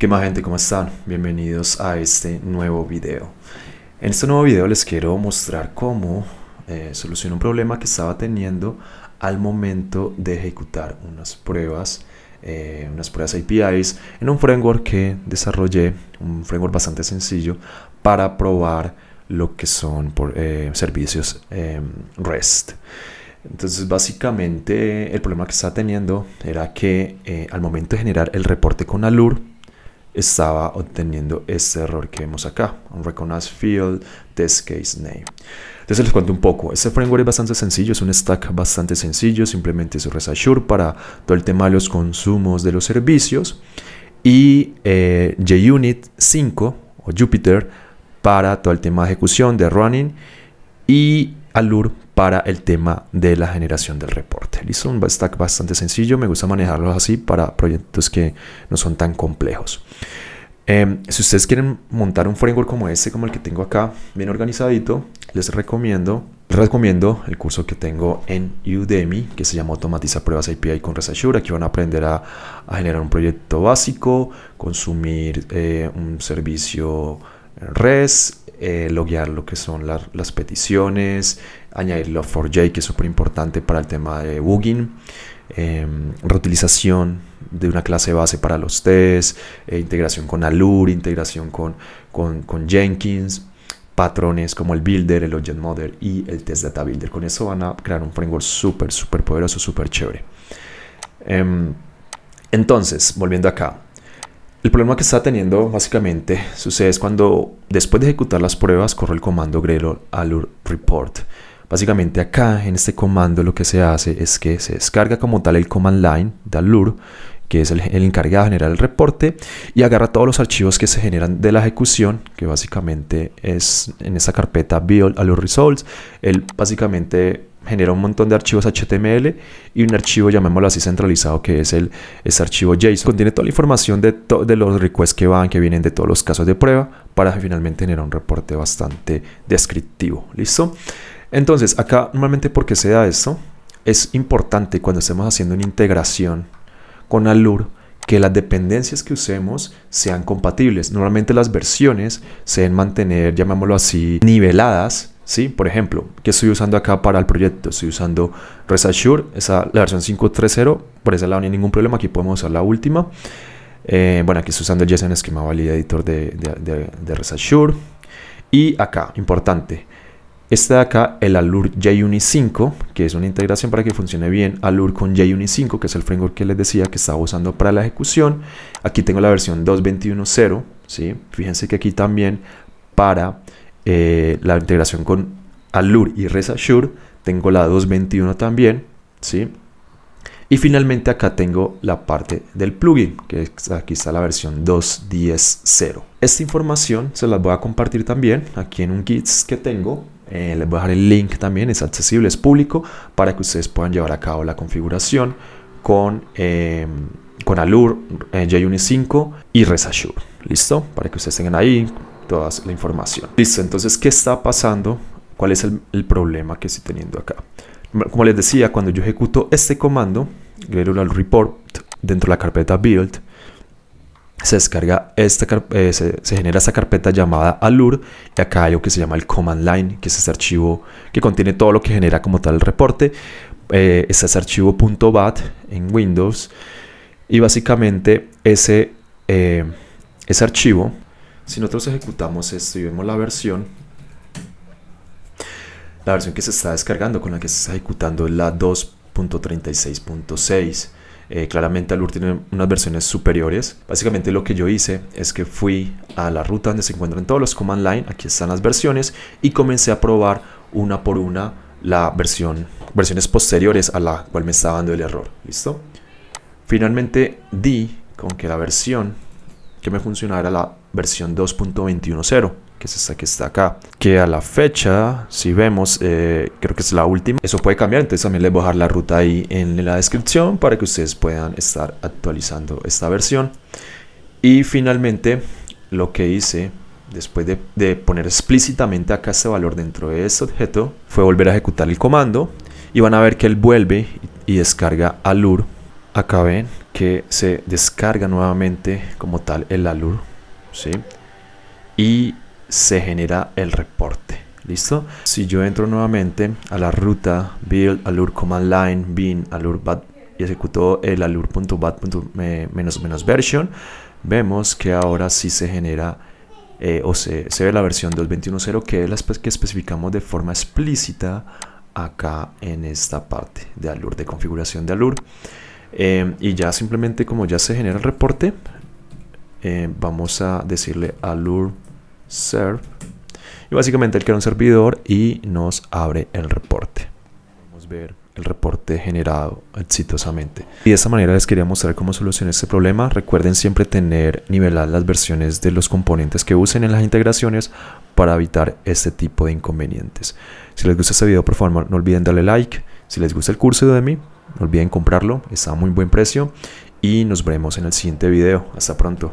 ¿Qué más gente? ¿Cómo están? Bienvenidos a este nuevo video. En este nuevo video les quiero mostrar cómo eh, soluciono un problema que estaba teniendo al momento de ejecutar unas pruebas, eh, unas pruebas APIs en un framework que desarrollé, un framework bastante sencillo para probar lo que son eh, servicios em, REST. Entonces, básicamente, el problema que estaba teniendo era que eh, al momento de generar el reporte con Alur, estaba obteniendo este error que vemos acá, un recognize field, test case name. Entonces les cuento un poco, este framework es bastante sencillo, es un stack bastante sencillo, simplemente es ResAssure para todo el tema de los consumos de los servicios y eh, JUnit 5 o Jupyter para todo el tema de ejecución de running y Alur para el tema de la generación del reporte. Listo, un stack bastante sencillo, me gusta manejarlos así para proyectos que no son tan complejos. Em, si ustedes quieren montar un framework como este, como el que tengo acá, bien organizadito, les recomiendo, recomiendo el curso que tengo en Udemy, que se llama Automatiza Pruebas API con Resasure. Aquí van a aprender a, generar un proyecto básico, consumir eh, un servicio REST eh, loguear lo que son las peticiones, añadirlo Log4j, que es súper importante para el tema de bugging, em, reutilización de una clase base para los tests, eh, integración con Alur, integración con, con, con, Jenkins, patrones como el Builder, el Object Model y el Test Data Builder. Con eso van a crear un framework súper, súper poderoso, súper chévere. Em, entonces, volviendo acá, el problema que está teniendo básicamente sucede es cuando después de ejecutar las pruebas corre el comando grelo alur report. Básicamente acá en este comando lo que se hace es que se descarga como tal el command line de alur que es el, encargado de generar el reporte y agarra todos los archivos que se generan de la ejecución, que básicamente es en esta carpeta build alur results. Él básicamente genera un montón de archivos HTML y un archivo, llamémoslo así, centralizado, que es el archivo JSON. Contiene toda la información de, de los requests que van, que vienen de todos los casos de prueba, para finalmente generar un reporte bastante descriptivo. ¿Listo? Entonces, acá normalmente porque se da esto, es importante cuando estemos haciendo una integración con Allure que las dependencias que usemos sean compatibles. Normalmente las versiones se deben mantener, llamémoslo así, niveladas por ejemplo, ¿qué estoy usando acá para el proyecto? Estoy usando ResAssure, esa, la versión 5.3.0, por ese lado no hay ningún problema, aquí podemos usar la última. Eh, bueno, aquí estoy usando el JSON Esquema Valid Editor de, de, Y acá, importante, este de acá, el Allure JUnit 5, que es una integración para que funcione bien Allure con JUnit 5, que es el framework que les decía que estaba usando para la ejecución. Aquí tengo la versión 2.21.0, ¿sí? Fíjense que aquí también para eh, la integración con alur y ResAssure, tengo la 221 también, ¿sí? Y finalmente acá tengo la parte del plugin, que aquí está la versión 2.10.0. Esta información se las voy a compartir también aquí en un kits que tengo. Eh, les voy a dejar el link también, es accesible, es público, para que ustedes puedan llevar a cabo la configuración con, em, con alur eh, JUnit 5 y ResAssure. ¿Listo? Para que ustedes tengan ahí toda la información. Listo, entonces, ¿qué está pasando? ¿Cuál es el, problema que estoy teniendo acá? Como les decía, cuando yo ejecuto este comando, el Report, dentro de la carpeta Build, se descarga esta eh, se, genera esta carpeta llamada alur y acá hay lo que se llama el command line que es este archivo que contiene todo lo que genera como tal el reporte eh, este es archivo .bat en Windows y básicamente ese eh, ese archivo si nosotros ejecutamos esto y vemos la versión, la versión que se está descargando, con la que se está ejecutando es la 2.36.6. Eh, claramente Alur tiene unas versiones superiores. Básicamente lo que yo hice es que fui a la ruta donde se encuentran todos los command line, aquí están las versiones, y comencé a probar una por una la versión, versiones posteriores a la cual me estaba dando el error. ¿Listo? Finalmente di con que la versión que me funcionara la versión 2.21.0 que es esta que está acá que a la fecha si vemos eh, creo que es la última eso puede cambiar entonces también les voy a dejar la ruta ahí en la descripción para que ustedes puedan estar actualizando esta versión y finalmente lo que hice después de, poner explícitamente acá este valor dentro de este objeto fue volver a ejecutar el comando y van a ver que él vuelve y descarga alur acá ven que se descarga nuevamente como tal el alur ¿sí? y se genera el reporte listo si yo entro nuevamente a la ruta build alur command line bin alur bat y ejecuto el punto menos menos version vemos que ahora sí se genera eh, o se, se, ve la versión 2.21.0 que es la que especificamos de forma explícita acá en esta parte de alur de configuración de alur Em, y ya simplemente como ya se genera el reporte, em, vamos a decirle allure serve. Y básicamente él crea un servidor y nos abre el reporte. vamos a ver el reporte generado exitosamente. Y de esta manera les quería mostrar cómo solucionar este problema. Recuerden siempre tener niveladas las versiones de los componentes que usen en las integraciones para evitar este tipo de inconvenientes. Si les gusta este video, por favor no olviden darle like si les gusta el curso de Udemy, no olviden comprarlo, está a muy buen precio y nos veremos en el siguiente video. Hasta pronto.